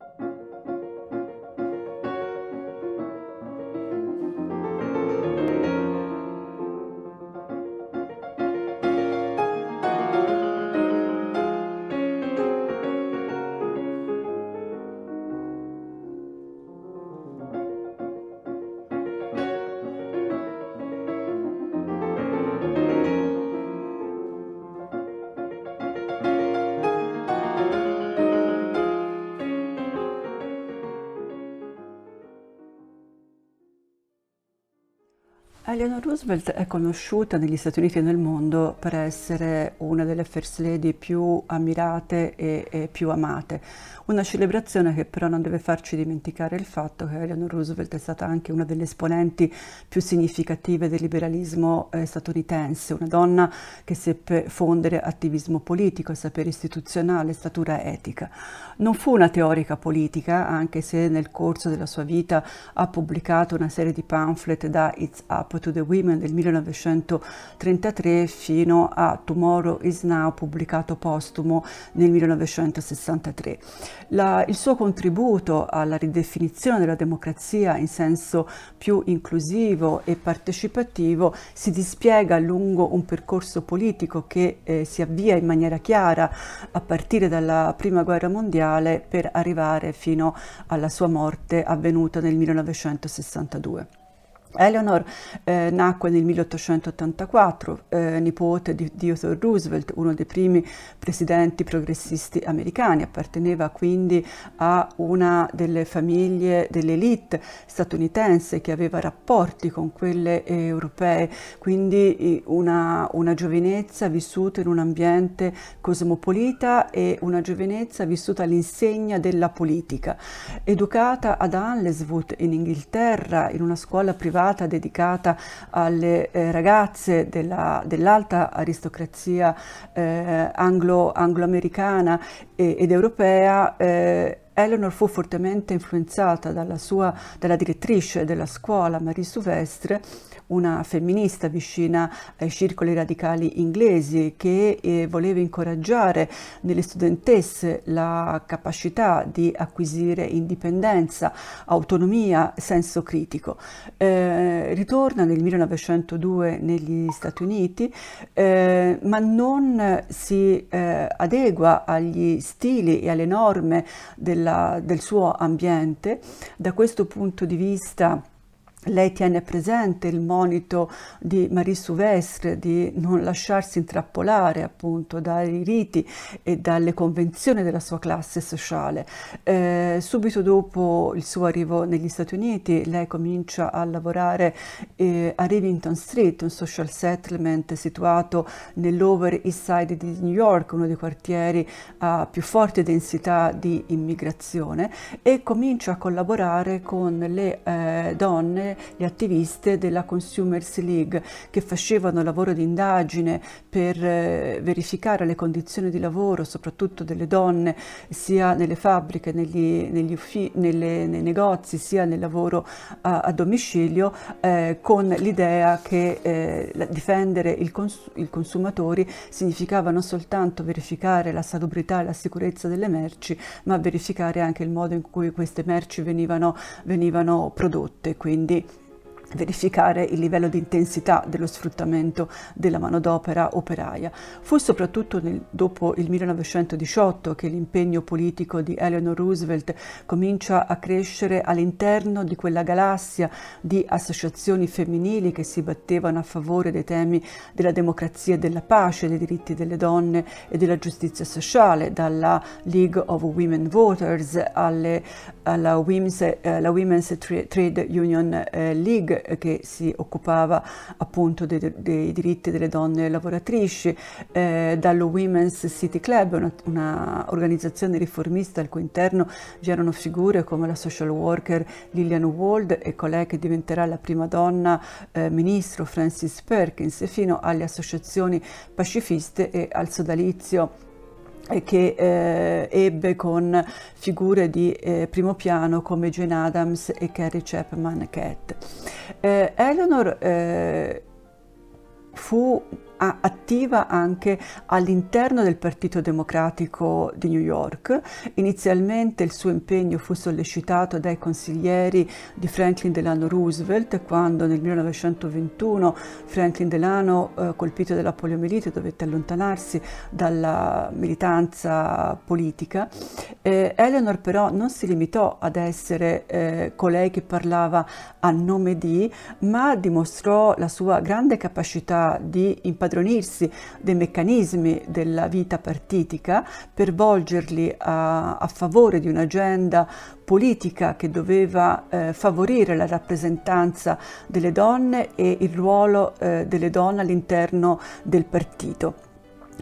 thank you Eleanor Roosevelt è conosciuta negli Stati Uniti e nel mondo per essere una delle first lady più ammirate e, e, più amate. Una celebrazione che però non deve farci dimenticare il fatto che Eleanor Roosevelt è stata anche una delle esponenti più significative del liberalismo eh, statunitense, una donna che seppe fondere attivismo politico, sapere istituzionale, statura etica. Non fu una teorica politica, anche se nel corso della sua vita ha pubblicato una serie di pamphlet da It's Up to the Women del 1933 fino a Tomorrow is Now pubblicato postumo nel 1963. La, il suo contributo alla ridefinizione della democrazia in senso più inclusivo e partecipativo si dispiega lungo un percorso politico che eh, si avvia in maniera chiara a partire dalla Prima Guerra Mondiale per arrivare fino alla sua morte avvenuta nel 1962. Eleanor eh, nacque nel 1884, eh, nipote di Theodore Roosevelt, uno dei primi presidenti progressisti americani, apparteneva quindi a una delle famiglie dell'elite statunitense che aveva rapporti con quelle eh, europee, quindi una, una giovinezza vissuta in un ambiente cosmopolita e una giovinezza vissuta all'insegna della politica. Educata ad Anleswood in Inghilterra, in una scuola privata, privata dedicata alle eh, ragazze dell'alta aristocrazia eh, anglo-americana anglo ed europea eh, Eleanor fu fortemente influenzata dalla, sua, dalla direttrice della scuola Marie Silvestre, una femminista vicina ai circoli radicali inglesi che eh, voleva incoraggiare nelle studentesse la capacità di acquisire indipendenza, autonomia, senso critico. Eh, ritorna nel 1902 negli Stati Uniti, eh, ma non si eh, adegua agli stili e alle norme della della, del suo ambiente. Da questo punto di vista lei tiene presente il monito di Marie Souvestre di non lasciarsi intrappolare appunto dai riti e dalle convenzioni della sua classe sociale. Eh, subito dopo il suo arrivo negli Stati Uniti lei comincia a lavorare eh, a Rivington Street, un social settlement situato nell'Over East Side di New York, uno dei quartieri a più forte densità di immigrazione e comincia a collaborare con le eh, donne le attiviste della Consumers League che facevano lavoro di indagine per eh, verificare le condizioni di lavoro, soprattutto delle donne, sia nelle fabbriche, negli, negli uffi, nelle, nei negozi, sia nel lavoro a, a domicilio, eh, con l'idea che eh, difendere i cons consumatori significava non soltanto verificare la salubrità e la sicurezza delle merci, ma verificare anche il modo in cui queste merci venivano, venivano prodotte, quindi verificare il livello di intensità dello sfruttamento della manodopera operaia. Fu soprattutto nel, dopo il 1918 che l'impegno politico di Eleanor Roosevelt comincia a crescere all'interno di quella galassia di associazioni femminili che si battevano a favore dei temi della democrazia e della pace, dei diritti delle donne e della giustizia sociale, dalla League of Women Voters alle alla Women's, eh, la Women's Trade Union eh, League eh, che si occupava appunto dei, dei diritti delle donne lavoratrici, eh, dallo Women's City Club, un'organizzazione una, riformista al cui interno c'erano figure come la social worker Lillian Wald e colei che diventerà la prima donna eh, ministro Francis Perkins, fino alle associazioni pacifiste e al sodalizio e che eh, ebbe con figure di eh, primo piano come Jane Adams e Carrie Chapman Cat. Eh, Eleanor eh, fu attiva anche all'interno del Partito Democratico di New York. Inizialmente il suo impegno fu sollecitato dai consiglieri di Franklin Delano Roosevelt quando nel 1921 Franklin Delano, eh, colpito dalla poliomielite, dovette allontanarsi dalla militanza politica. Eh, Eleanor però non si limitò ad essere eh, colei che parlava a nome di, ma dimostrò la sua grande capacità di impadronirsi impadronirsi dei meccanismi della vita partitica per volgerli a, a favore di un'agenda politica che doveva eh, favorire la rappresentanza delle donne e il ruolo eh, delle donne all'interno del partito.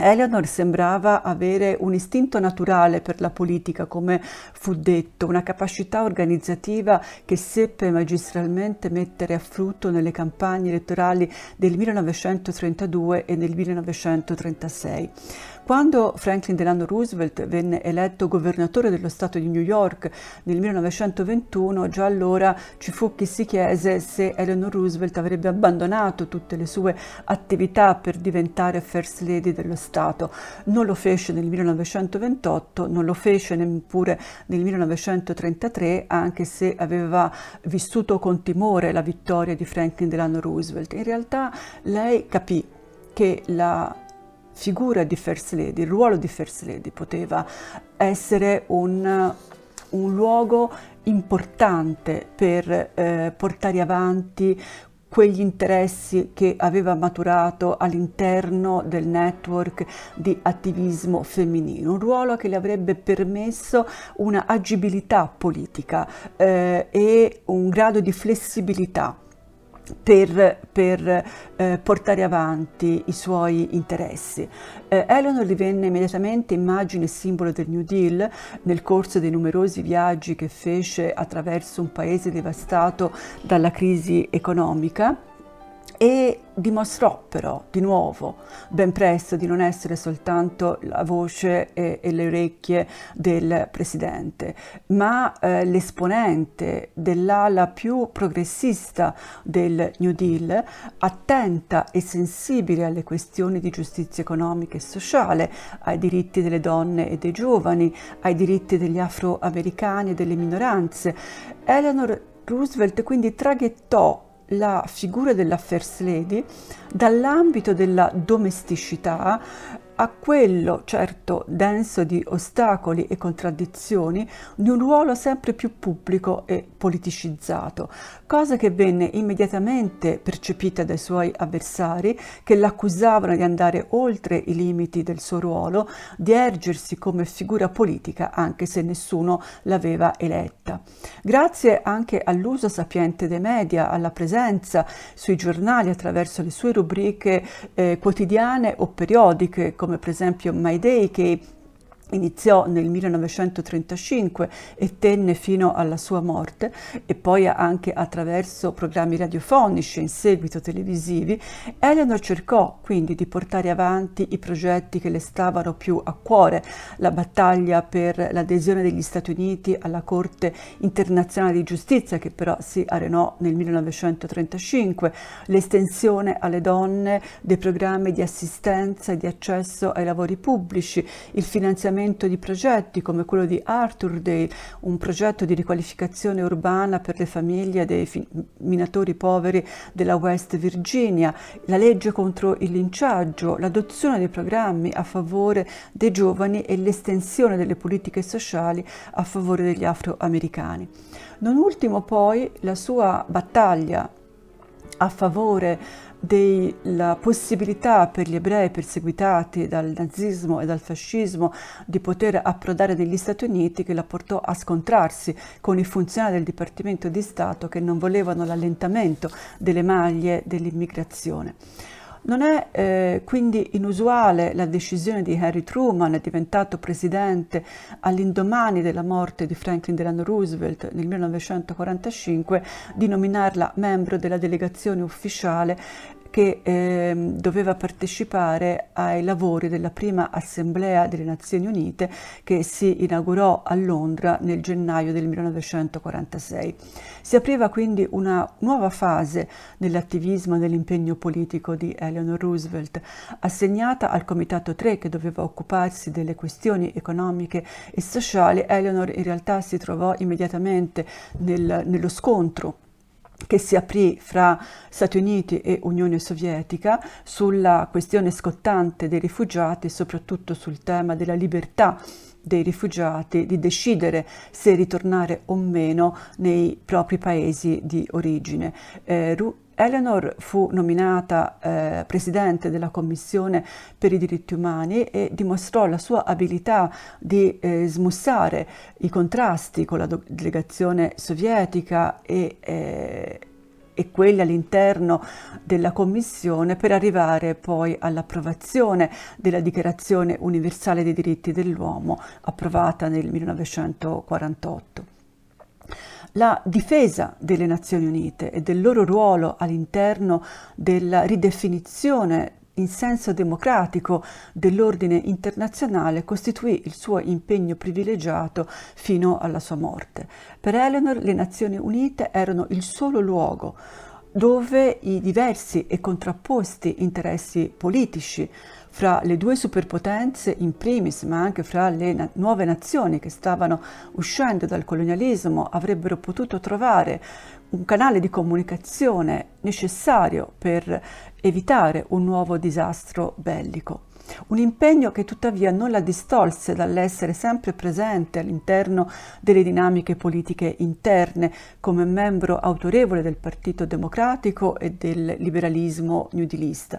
Eleanor sembrava avere un istinto naturale per la politica, come fu detto, una capacità organizzativa che seppe magistralmente mettere a frutto nelle campagne elettorali del 1932 e del 1936. Quando Franklin Delano Roosevelt venne eletto governatore dello Stato di New York nel 1921, già allora ci fu chi si chiese se Eleanor Roosevelt avrebbe abbandonato tutte le sue attività per diventare First Lady dello Stato. Non lo fece nel 1928, non lo fece neppure nel 1933, anche se aveva vissuto con timore la vittoria di Franklin Delano Roosevelt. In realtà lei capì che la figura di First Lady, il ruolo di First Lady poteva essere un, un luogo importante per eh, portare avanti quegli interessi che aveva maturato all'interno del network di attivismo femminile, un ruolo che le avrebbe permesso una agibilità politica eh, e un grado di flessibilità per, per eh, portare avanti i suoi interessi. Eh, Eleanor divenne immediatamente immagine e simbolo del New Deal nel corso dei numerosi viaggi che fece attraverso un paese devastato dalla crisi economica e dimostrò però di nuovo ben presto di non essere soltanto la voce e, e le orecchie del presidente, ma eh, l'esponente dell'ala più progressista del New Deal, attenta e sensibile alle questioni di giustizia economica e sociale, ai diritti delle donne e dei giovani, ai diritti degli afroamericani e delle minoranze. Eleanor Roosevelt quindi traghettò la figura della First Lady dall'ambito della domesticità a quello, certo, denso di ostacoli e contraddizioni, di un ruolo sempre più pubblico e politicizzato, cosa che venne immediatamente percepita dai suoi avversari che l'accusavano di andare oltre i limiti del suo ruolo, di ergersi come figura politica anche se nessuno l'aveva eletta. Grazie anche all'uso sapiente dei media, alla presenza sui giornali attraverso le sue rubriche eh, quotidiane o periodiche, come per esempio My Day, che Iniziò nel 1935 e tenne fino alla sua morte e poi anche attraverso programmi radiofonici e in seguito televisivi, Eleanor cercò quindi di portare avanti i progetti che le stavano più a cuore, la battaglia per l'adesione degli Stati Uniti alla Corte internazionale di giustizia che però si arenò nel 1935, l'estensione alle donne dei programmi di assistenza e di accesso ai lavori pubblici, il finanziamento finanziamento di progetti come quello di Arthur Day, un progetto di riqualificazione urbana per le famiglie dei minatori poveri della West Virginia, la legge contro il linciaggio, l'adozione dei programmi a favore dei giovani e l'estensione delle politiche sociali a favore degli afroamericani. Non ultimo poi la sua battaglia a favore della possibilità per gli ebrei perseguitati dal nazismo e dal fascismo di poter approdare negli Stati Uniti che la portò a scontrarsi con i funzionari del Dipartimento di Stato che non volevano l'allentamento delle maglie dell'immigrazione. Non è eh, quindi inusuale la decisione di Harry Truman, diventato presidente all'indomani della morte di Franklin Delano Roosevelt nel 1945, di nominarla membro della delegazione ufficiale che eh, doveva partecipare ai lavori della prima assemblea delle Nazioni Unite che si inaugurò a Londra nel gennaio del 1946. Si apriva quindi una nuova fase nell'attivismo e nell'impegno politico di Eleanor Roosevelt, assegnata al Comitato 3 che doveva occuparsi delle questioni economiche e sociali. Eleanor in realtà si trovò immediatamente nel, nello scontro che si aprì fra Stati Uniti e Unione Sovietica sulla questione scottante dei rifugiati, e soprattutto sul tema della libertà dei rifugiati di decidere se ritornare o meno nei propri paesi di origine. Eh, Eleanor fu nominata eh, presidente della Commissione per i diritti umani e dimostrò la sua abilità di eh, smussare i contrasti con la delegazione sovietica e, eh, e quelli all'interno della Commissione per arrivare poi all'approvazione della Dichiarazione universale dei diritti dell'uomo approvata nel 1948 la difesa delle Nazioni Unite e del loro ruolo all'interno della ridefinizione in senso democratico dell'ordine internazionale costituì il suo impegno privilegiato fino alla sua morte. Per Eleanor le Nazioni Unite erano il solo luogo dove i diversi e contrapposti interessi politici, fra le due superpotenze in primis, ma anche fra le na nuove nazioni che stavano uscendo dal colonialismo, avrebbero potuto trovare un canale di comunicazione necessario per evitare un nuovo disastro bellico. Un impegno che tuttavia non la distolse dall'essere sempre presente all'interno delle dinamiche politiche interne come membro autorevole del Partito Democratico e del liberalismo nudilista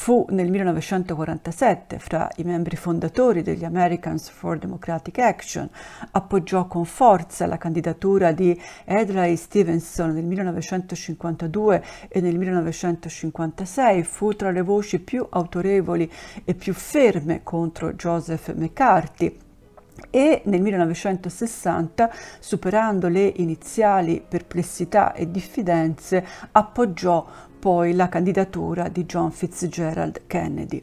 Fu nel 1947 fra i membri fondatori degli Americans for Democratic Action, appoggiò con forza la candidatura di Edray Stevenson nel 1952 e nel 1956, fu tra le voci più autorevoli e più ferme contro Joseph McCarthy e nel 1960, superando le iniziali perplessità e diffidenze, appoggiò poi la candidatura di John Fitzgerald Kennedy.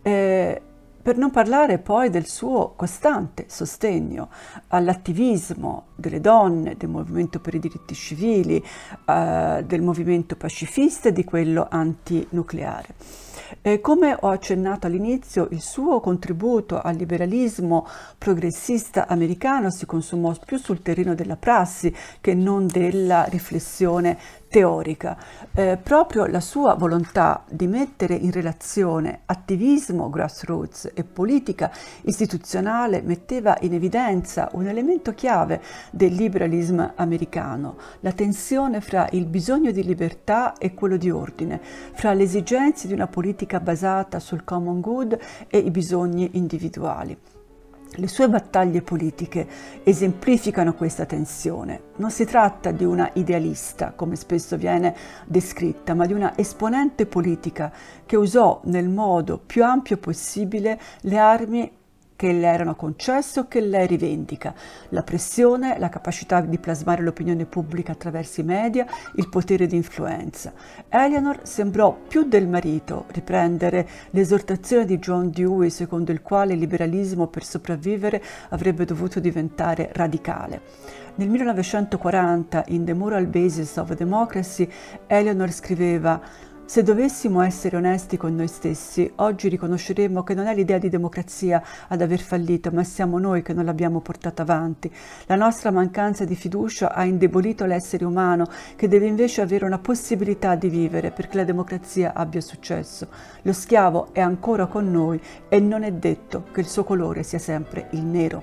Eh, per non parlare poi del suo costante sostegno all'attivismo delle donne, del movimento per i diritti civili, eh, del movimento pacifista e di quello antinucleare. E eh, come ho accennato all'inizio, il suo contributo al liberalismo progressista americano si consumò più sul terreno della prassi che non della riflessione teorica, eh, proprio la sua volontà di mettere in relazione attivismo grassroots e politica istituzionale metteva in evidenza un elemento chiave del liberalismo americano, la tensione fra il bisogno di libertà e quello di ordine, fra le esigenze di una politica basata sul common good e i bisogni individuali. Le sue battaglie politiche esemplificano questa tensione. Non si tratta di una idealista, come spesso viene descritta, ma di una esponente politica che usò nel modo più ampio possibile le armi che le erano concesse o che lei rivendica, la pressione, la capacità di plasmare l'opinione pubblica attraverso i media, il potere di influenza. Eleanor sembrò più del marito riprendere l'esortazione di John Dewey secondo il quale il liberalismo per sopravvivere avrebbe dovuto diventare radicale. Nel 1940, in The Moral Basis of Democracy, Eleanor scriveva se dovessimo essere onesti con noi stessi, oggi riconosceremmo che non è l'idea di democrazia ad aver fallito, ma siamo noi che non l'abbiamo portata avanti. La nostra mancanza di fiducia ha indebolito l'essere umano, che deve invece avere una possibilità di vivere perché la democrazia abbia successo. Lo schiavo è ancora con noi e non è detto che il suo colore sia sempre il nero.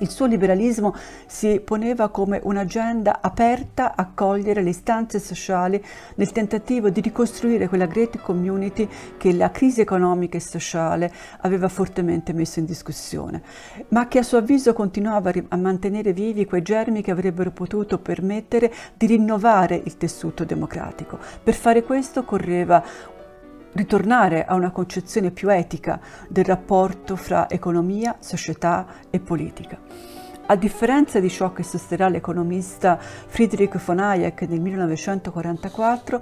Il suo liberalismo si poneva come un'agenda aperta a cogliere le istanze sociali nel tentativo di ricostruire quella great community che la crisi economica e sociale aveva fortemente messo in discussione, ma che a suo avviso continuava a mantenere vivi quei germi che avrebbero potuto permettere di rinnovare il tessuto democratico. Per fare questo occorreva ritornare a una concezione più etica del rapporto fra economia, società e politica. A differenza di ciò che sosterrà l'economista Friedrich von Hayek nel 1944,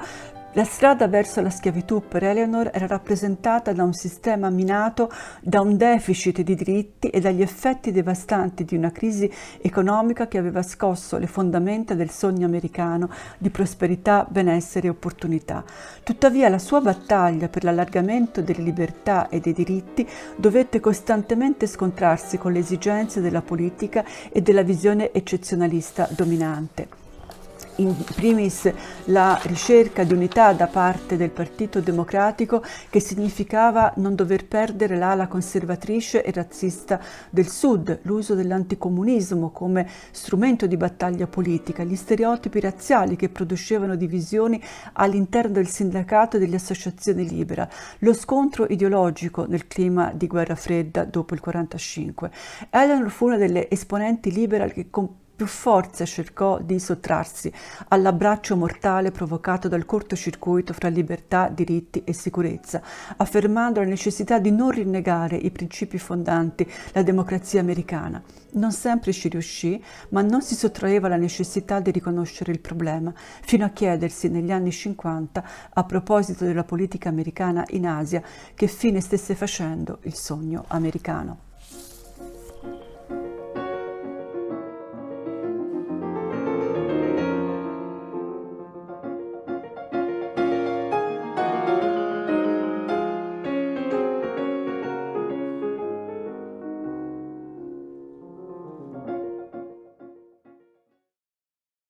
la strada verso la schiavitù per Eleanor era rappresentata da un sistema minato da un deficit di diritti e dagli effetti devastanti di una crisi economica che aveva scosso le fondamenta del sogno americano di prosperità, benessere e opportunità. Tuttavia la sua battaglia per l'allargamento delle libertà e dei diritti dovette costantemente scontrarsi con le esigenze della politica e della visione eccezionalista dominante in primis la ricerca di unità da parte del Partito Democratico che significava non dover perdere l'ala conservatrice e razzista del Sud, l'uso dell'anticomunismo come strumento di battaglia politica, gli stereotipi razziali che producevano divisioni all'interno del sindacato e dell'associazione libera, lo scontro ideologico nel clima di guerra fredda dopo il 1945. Eleanor fu una delle esponenti liberal che comp- più forza cercò di sottrarsi all'abbraccio mortale provocato dal cortocircuito fra libertà, diritti e sicurezza, affermando la necessità di non rinnegare i principi fondanti la democrazia americana. Non sempre ci riuscì, ma non si sottraeva alla necessità di riconoscere il problema, fino a chiedersi negli anni 50, a proposito della politica americana in Asia, che fine stesse facendo il sogno americano.